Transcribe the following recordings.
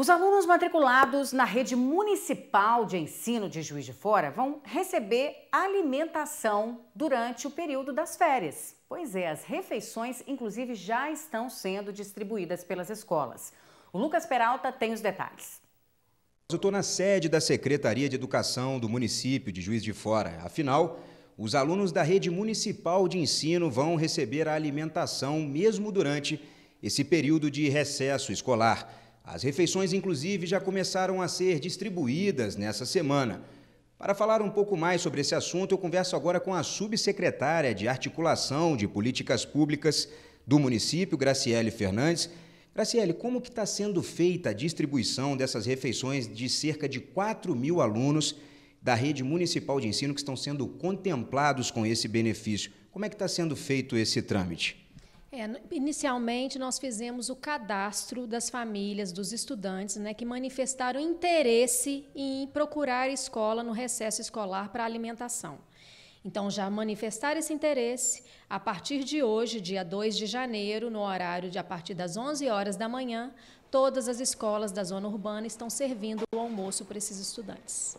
Os alunos matriculados na rede municipal de ensino de Juiz de Fora vão receber alimentação durante o período das férias. Pois é, as refeições, inclusive, já estão sendo distribuídas pelas escolas. O Lucas Peralta tem os detalhes. Eu estou na sede da Secretaria de Educação do município de Juiz de Fora. Afinal, os alunos da rede municipal de ensino vão receber a alimentação mesmo durante esse período de recesso escolar. As refeições, inclusive, já começaram a ser distribuídas nessa semana. Para falar um pouco mais sobre esse assunto, eu converso agora com a subsecretária de Articulação de Políticas Públicas do município, Graciele Fernandes. Graciele, como que está sendo feita a distribuição dessas refeições de cerca de 4 mil alunos da rede municipal de ensino que estão sendo contemplados com esse benefício? Como é que está sendo feito esse trâmite? É, inicialmente, nós fizemos o cadastro das famílias dos estudantes né, que manifestaram interesse em procurar escola no recesso escolar para alimentação. Então, já manifestar esse interesse, a partir de hoje, dia 2 de janeiro, no horário de a partir das 11 horas da manhã, todas as escolas da zona urbana estão servindo o almoço para esses estudantes.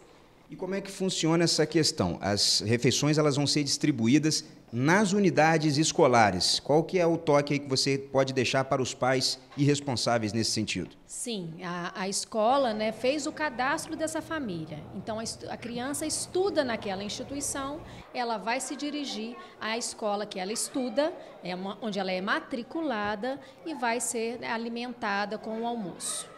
E como é que funciona essa questão? As refeições elas vão ser distribuídas nas unidades escolares. Qual que é o toque que você pode deixar para os pais irresponsáveis nesse sentido? Sim, a, a escola né, fez o cadastro dessa família. Então, a, a criança estuda naquela instituição, ela vai se dirigir à escola que ela estuda, é uma, onde ela é matriculada e vai ser né, alimentada com o almoço.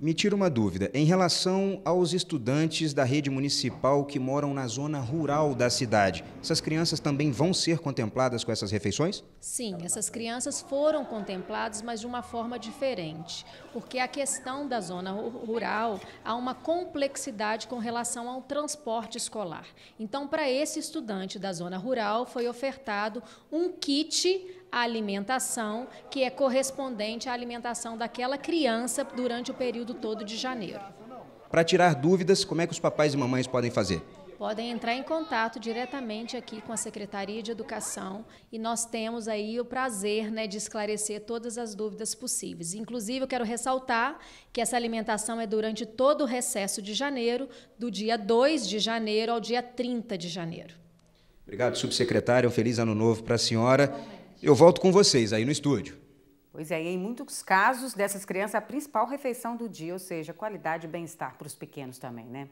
Me tira uma dúvida. Em relação aos estudantes da rede municipal que moram na zona rural da cidade, essas crianças também vão ser contempladas com essas refeições? Sim, essas crianças foram contempladas, mas de uma forma diferente. Porque a questão da zona rural há uma complexidade com relação ao transporte escolar. Então, para esse estudante da zona rural, foi ofertado um kit a alimentação que é correspondente à alimentação daquela criança durante o período todo de janeiro. Para tirar dúvidas, como é que os papais e mamães podem fazer? podem entrar em contato diretamente aqui com a Secretaria de Educação e nós temos aí o prazer né, de esclarecer todas as dúvidas possíveis. Inclusive, eu quero ressaltar que essa alimentação é durante todo o recesso de janeiro, do dia 2 de janeiro ao dia 30 de janeiro. Obrigado, subsecretário. Um feliz ano novo para a senhora eu volto com vocês aí no estúdio. Pois é, e em muitos casos dessas crianças, a principal refeição do dia, ou seja, qualidade e bem-estar para os pequenos também, né?